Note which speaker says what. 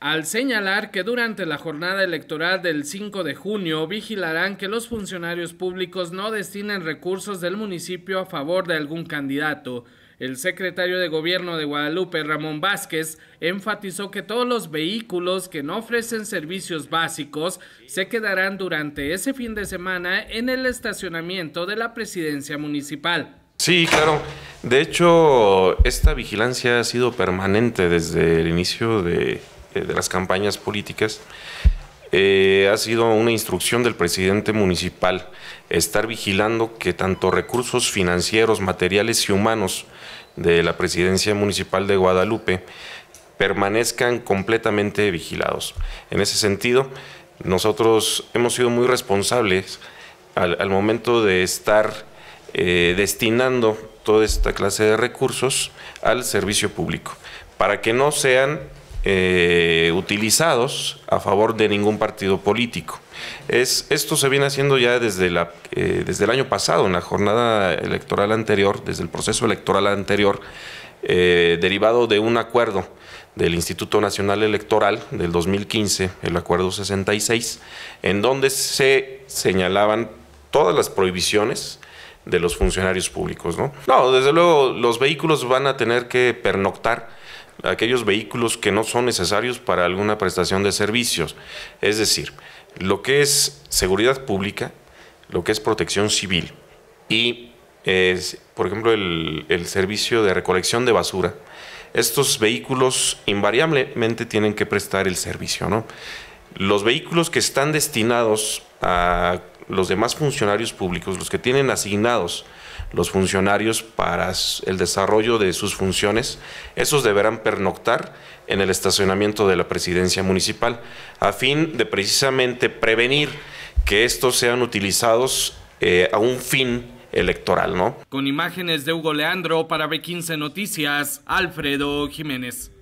Speaker 1: al señalar que durante la jornada electoral del 5 de junio vigilarán que los funcionarios públicos no destinen recursos del municipio a favor de algún candidato. El secretario de Gobierno de Guadalupe, Ramón Vázquez, enfatizó que todos los vehículos que no ofrecen servicios básicos se quedarán durante ese fin de semana en el estacionamiento de la presidencia municipal.
Speaker 2: Sí, claro. De hecho, esta vigilancia ha sido permanente desde el inicio de, eh, de las campañas políticas, eh, ha sido una instrucción del presidente municipal estar vigilando que tanto recursos financieros, materiales y humanos de la presidencia municipal de Guadalupe permanezcan completamente vigilados. En ese sentido, nosotros hemos sido muy responsables al, momento de estar eh, destinando toda esta clase de recursos al servicio público, para que no sean eh, utilizados a favor de ningún partido político. Es, esto se viene haciendo ya desde, la, eh, desde el año pasado, en la jornada electoral anterior, desde el proceso electoral anterior, eh, derivado de un acuerdo del Instituto Nacional Electoral del 2015, el Acuerdo 66, en donde se señalaban todas las prohibiciones de los funcionarios públicos. No, no desde luego los vehículos van a tener que pernoctar aquellos vehículos que no son necesarios para alguna prestación de servicios. Es decir, lo que es seguridad pública, lo que es protección civil y, es, por ejemplo, el, servicio de recolección de basura, estos vehículos invariablemente tienen que prestar el servicio. ¿no? Los vehículos que están destinados a los demás funcionarios públicos, los que tienen asignados los funcionarios para el desarrollo de sus funciones, esos deberán pernoctar en el estacionamiento de la presidencia municipal, a fin de precisamente prevenir que estos sean utilizados eh, a un fin electoral, ¿no?
Speaker 1: Con imágenes de Hugo Leandro para B15 Noticias, Alfredo Jiménez.